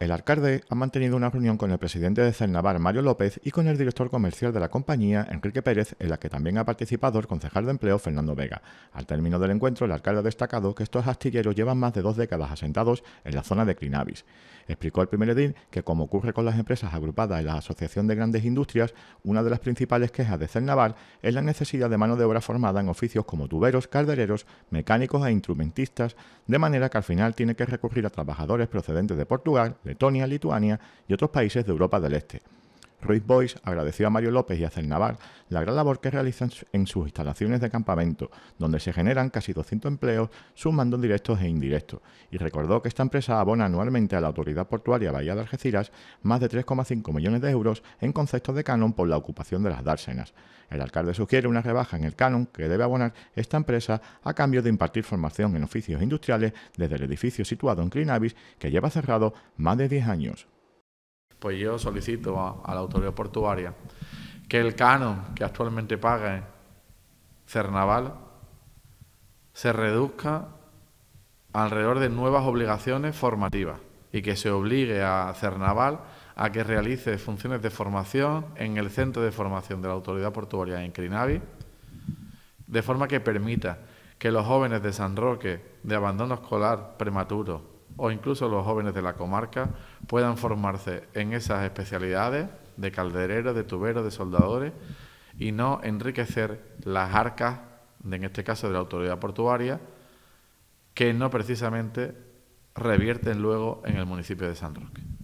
El alcalde ha mantenido una reunión con el presidente de Cernavar, Mario López, y con el director comercial de la compañía, Enrique Pérez, en la que también ha participado el concejal de empleo, Fernando Vega. Al término del encuentro, el alcalde ha destacado que estos astilleros llevan más de dos décadas asentados en la zona de Clinavis. Explicó el primer edil que, como ocurre con las empresas agrupadas en la Asociación de Grandes Industrias, una de las principales quejas de Cernavar es la necesidad de mano de obra formada en oficios como tuberos, caldereros, mecánicos e instrumentistas, de manera que al final tiene que recurrir a trabajadores procedentes de Portugal, Letonia, Lituania y otros países de Europa del Este. Ruiz Boyce agradeció a Mario López y a Navar la gran labor que realizan en sus instalaciones de campamento, donde se generan casi 200 empleos sumando directos e indirectos, y recordó que esta empresa abona anualmente a la Autoridad Portuaria Bahía de Algeciras más de 3,5 millones de euros en conceptos de canon por la ocupación de las dársenas. El alcalde sugiere una rebaja en el canon que debe abonar esta empresa a cambio de impartir formación en oficios industriales desde el edificio situado en Clinavis, que lleva cerrado más de 10 años pues yo solicito a, la autoridad portuaria que el canon que actualmente paga Cernaval se reduzca alrededor de nuevas obligaciones formativas y que se obligue a Cernaval a que realice funciones de formación en el centro de formación de la autoridad portuaria en Crinavi, de forma que permita que los jóvenes de San Roque de abandono escolar prematuro o incluso los jóvenes de la comarca puedan formarse en esas especialidades de caldereros, de tuberos, de soldadores y no enriquecer las arcas, en este caso de la autoridad portuaria, que no precisamente revierten luego en el municipio de San Roque.